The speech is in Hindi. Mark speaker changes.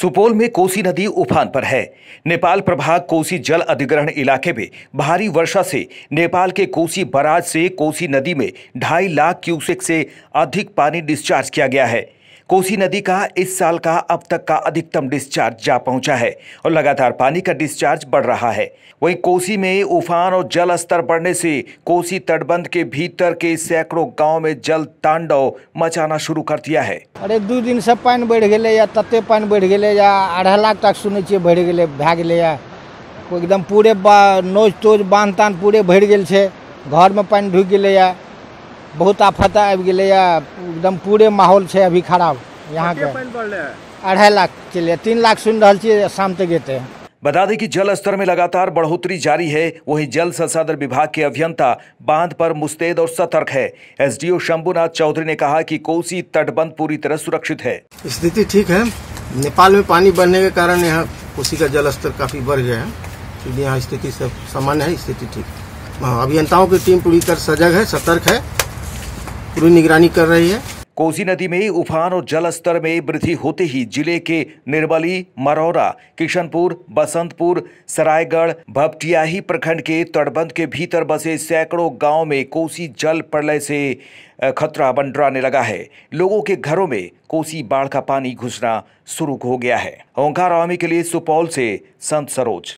Speaker 1: सुपौल में कोसी नदी उफान पर है नेपाल प्रभाग कोसी जल अधिग्रहण इलाके में भारी वर्षा से नेपाल के कोसी बराज से कोसी नदी में ढाई लाख क्यूसेक से अधिक पानी डिस्चार्ज किया गया है कोसी नदी का इस साल का अब तक का अधिकतम डिस्चार्ज जा पहुंचा है और लगातार पानी का डिस्चार्ज बढ़ रहा है वहीं कोसी में उफान और जल स्तर बढ़ने से कोसी तटबंध के भीतर के सैकड़ों गांव में जल तांडव मचाना शुरू कर दिया है
Speaker 2: अरे दू दिन से पानी बढ़ गए या तत्ते पानी बढ़ गए या आधा लाख तक सुन छियै बढ़ गए भए गेलै एकदम पूरे नोच तोज बांध तान पूरे भर गए घर में पानी ढुक गए बहुत आफत आबि गए एकदम पूरे माहौल है अभी खराब के अढ़ाई लाख के लिए तीन लाख सुन रहा शाम तक हैं
Speaker 1: बता दें कि जल स्तर में लगातार बढ़ोतरी जारी है वहीं जल संसाधन विभाग के अभियंता बांध पर मुस्तैद और सतर्क है एसडीओ शंभुनाथ चौधरी ने कहा कि कोसी तटबंध पूरी तरह सुरक्षित है
Speaker 2: स्थिति ठीक है नेपाल में पानी बढ़ने के कारण यहाँ कोसी का जल स्तर काफी बढ़ गया है यहाँ स्थिति सब सामान्य
Speaker 1: है स्थिति ठीक अभियंताओं की टीम पूरी तरह सजग है सतर्क है पूरी निगरानी कर रही है कोसी नदी में उफान और जल स्तर में वृद्धि होते ही जिले के निर्बली मरौरा किशनपुर बसंतपुर सरायगढ़ भपटियाही प्रखंड के तटबंध के भीतर बसे सैकड़ों गांव में कोसी जल प्रलय से खतरा बंडराने लगा है लोगों के घरों में कोसी बाढ़ का पानी घुसना शुरू हो गया है ओंकार के लिए सुपौल से संत सरोज